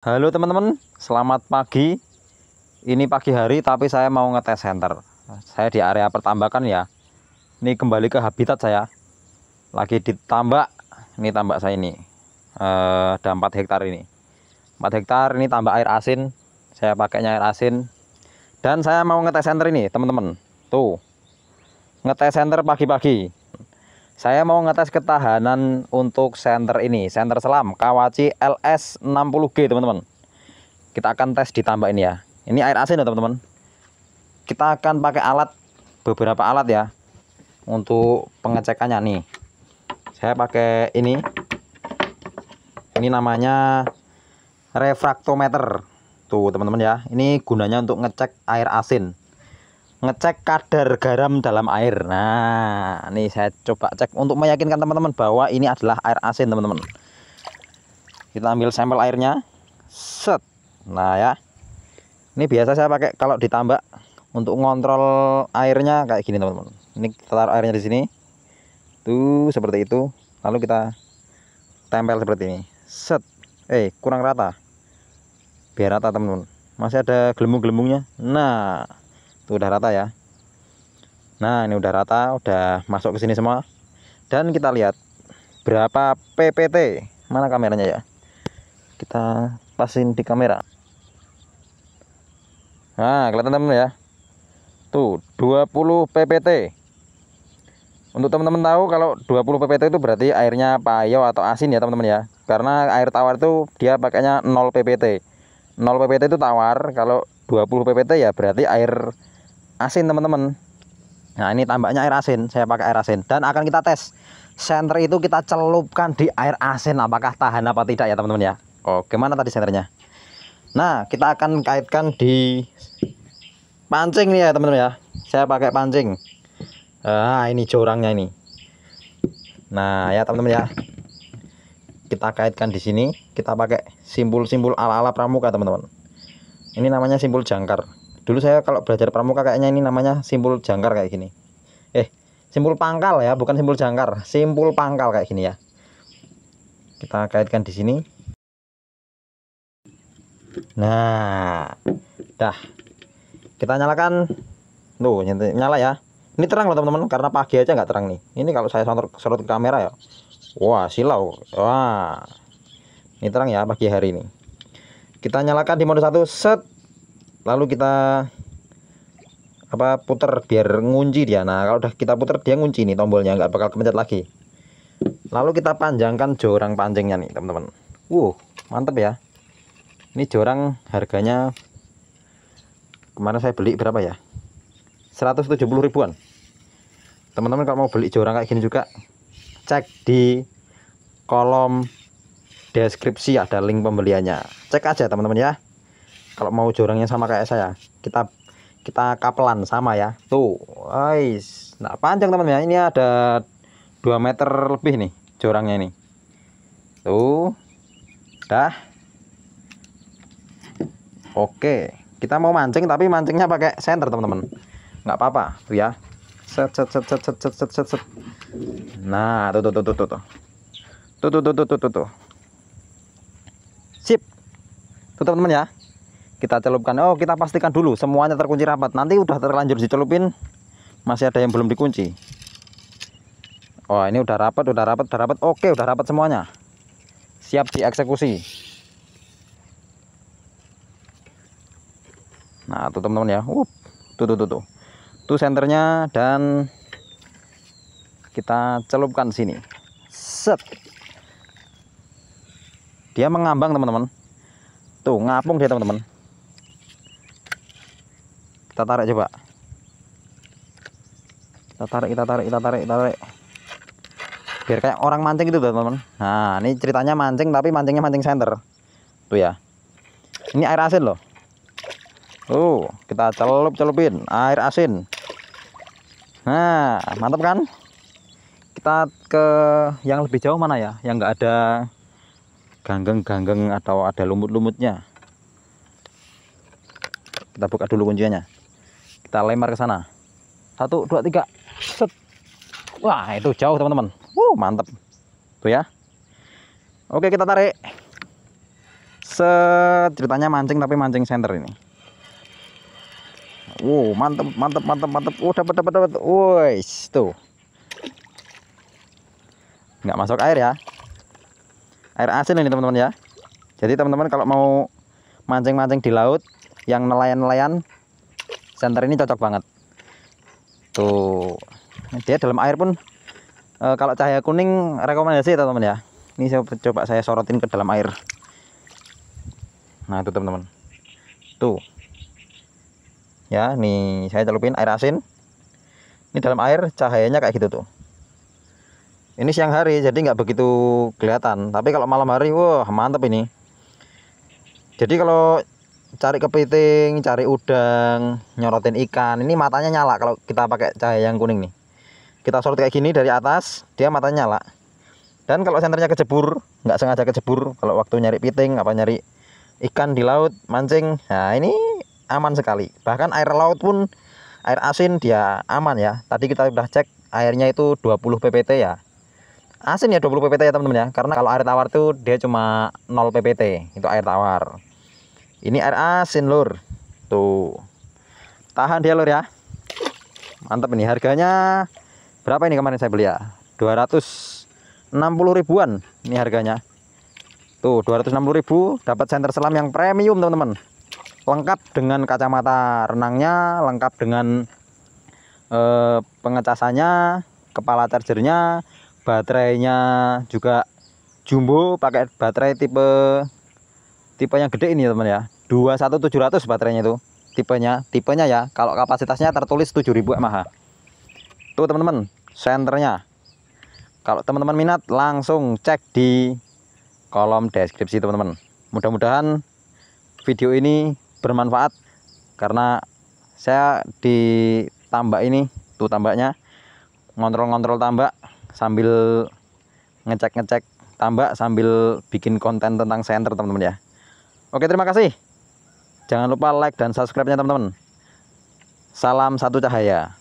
Halo teman-teman, selamat pagi. Ini pagi hari tapi saya mau ngetes senter. Saya di area pertambakan ya. Ini kembali ke habitat saya. Lagi ditambak. Ini tambak saya ini. E, ada 4 hektar ini. 4 hektar ini tambak air asin. Saya pakainya air asin. Dan saya mau ngetes senter ini, teman-teman. Tuh. Ngetes senter pagi-pagi. Saya mau ngetes ketahanan untuk senter ini, senter selam Kawachi LS60G, teman-teman. Kita akan tes ditambah ini ya. Ini air asin ya, teman-teman. Kita akan pakai alat beberapa alat ya untuk pengecekannya nih. Saya pakai ini. Ini namanya refraktometer. Tuh, teman-teman ya. Ini gunanya untuk ngecek air asin ngecek kadar garam dalam air. Nah, ini saya coba cek untuk meyakinkan teman-teman bahwa ini adalah air asin, teman-teman. Kita ambil sampel airnya. Set. Nah, ya. Ini biasa saya pakai kalau ditambah untuk ngontrol airnya kayak gini, teman-teman. Ini kita taruh airnya di sini. Tuh, seperti itu. Lalu kita tempel seperti ini. Set. Eh, kurang rata. Biar rata, teman-teman. Masih ada gelembung-gelembungnya. Nah, Tuh udah rata ya. Nah, ini udah rata, udah masuk ke sini semua. Dan kita lihat berapa PPT. Mana kameranya ya? Kita pasin di kamera. Nah, kelihatan teman-teman ya. Tuh, 20 PPT. Untuk teman-teman tahu kalau 20 PPT itu berarti airnya payo atau asin ya, teman-teman ya. Karena air tawar itu dia pakainya 0 PPT. 0 PPT itu tawar, kalau 20 PPT ya berarti air asin teman-teman nah ini tambahnya air asin saya pakai air asin dan akan kita tes senter itu kita celupkan di air asin apakah tahan apa tidak ya teman-teman ya oke mana tadi senternya nah kita akan kaitkan di pancing nih ya teman-teman ya saya pakai pancing ah ini jorangnya ini nah ya teman-teman ya kita kaitkan di sini kita pakai simbol-simbol ala-ala pramuka teman-teman ini namanya simbol jangkar dulu saya kalau belajar pramuka kayaknya ini namanya simpul jangkar kayak gini eh simpul pangkal ya bukan simpul jangkar simpul pangkal kayak gini ya kita kaitkan di sini nah dah kita nyalakan tuh nyala ya ini terang loh teman-teman karena pagi aja nggak terang nih ini kalau saya sorot, sorot kamera ya wah silau wah ini terang ya pagi hari ini kita nyalakan di mode satu set lalu kita apa puter biar ngunci dia nah kalau udah kita putar dia ngunci nih tombolnya nggak bakal kemencet lagi lalu kita panjangkan jorang pancingnya nih teman-teman wow mantep ya ini jorang harganya kemarin saya beli berapa ya 170 ribuan teman-teman kalau mau beli jorang kayak gini juga cek di kolom deskripsi ada link pembeliannya cek aja teman-teman ya kalau mau jorongnya sama kayak saya kita kita kapelan sama ya tuh guys nah panjang teman-teman ya ini ada 2 meter lebih nih jorangnya ini tuh dah oke kita mau mancing tapi mancingnya pakai center teman-teman nggak apa-apa tuh ya set set set set set set set set, set. nah tuh tuh tuh tuh tuh tuh tuh tuh tuh tuh tuh tuh sip tuh teman-teman ya kita celupkan oh kita pastikan dulu semuanya terkunci rapat nanti udah terlanjur dicelupin masih ada yang belum dikunci oh ini udah rapat udah rapat udah rapat oke udah rapat semuanya siap dieksekusi nah tuh teman-teman ya Wup. tuh tuh tuh tuh tuh senternya dan kita celupkan sini set dia mengambang teman-teman tuh ngapung dia teman-teman kita tarik coba kita tarik kita tarik kita tarik kita tarik biar kayak orang mancing itu, teman-teman nah ini ceritanya mancing tapi mancingnya mancing center tuh ya ini air asin loh uh kita celup celupin air asin nah mantap kan kita ke yang lebih jauh mana ya yang enggak ada ganggeng-ganggeng atau ada lumut-lumutnya kita buka dulu kuncinya kita lempar ke sana satu dua tiga set wah itu jauh teman-teman uh mantep tuh ya oke kita tarik set ceritanya mancing tapi mancing center ini wow mantep mantep mantep mantep oh dapat dapat dapat woi tuh nggak masuk air ya air asin ini teman-teman ya jadi teman-teman kalau mau mancing-mancing di laut yang nelayan-nelayan center ini cocok banget tuh dia dalam air pun e, kalau cahaya kuning rekomendasi teman-teman ya ini saya coba saya sorotin ke dalam air nah itu teman-teman tuh ya nih saya celupin air asin ini dalam air cahayanya kayak gitu tuh ini siang hari jadi nggak begitu kelihatan tapi kalau malam hari wah mantep ini jadi kalau cari kepiting, cari udang, nyorotin ikan. Ini matanya nyala kalau kita pakai cahaya yang kuning nih. Kita sorot kayak gini dari atas, dia matanya nyala. Dan kalau senternya kejebur, nggak sengaja kejebur, kalau waktu nyari piting apa nyari ikan di laut, mancing, nah ini aman sekali. Bahkan air laut pun air asin dia aman ya. Tadi kita sudah cek airnya itu 20 ppt ya. Asin ya 20 ppt ya teman-teman ya. Karena kalau air tawar itu dia cuma 0 ppt, itu air tawar ini air asin lur tuh tahan dia lur ya mantap ini harganya berapa ini kemarin saya beli ya 260 ribuan ini harganya tuh 260 ribu dapat senter selam yang premium teman-teman lengkap dengan kacamata renangnya lengkap dengan eh, pengecasannya kepala chargernya baterainya juga jumbo pakai baterai tipe tipe yang gede ini ya teman ya 21700 baterainya itu tipenya tipenya ya kalau kapasitasnya tertulis 7000 mAh tuh teman-teman senternya kalau teman-teman minat langsung cek di kolom deskripsi teman-teman mudah-mudahan video ini bermanfaat karena saya ditambah ini tuh tambaknya ngontrol-ngontrol tambak sambil ngecek-ngecek tambak sambil bikin konten tentang senter teman-teman ya Oke, terima kasih. Jangan lupa like dan subscribe-nya teman-teman. Salam satu cahaya.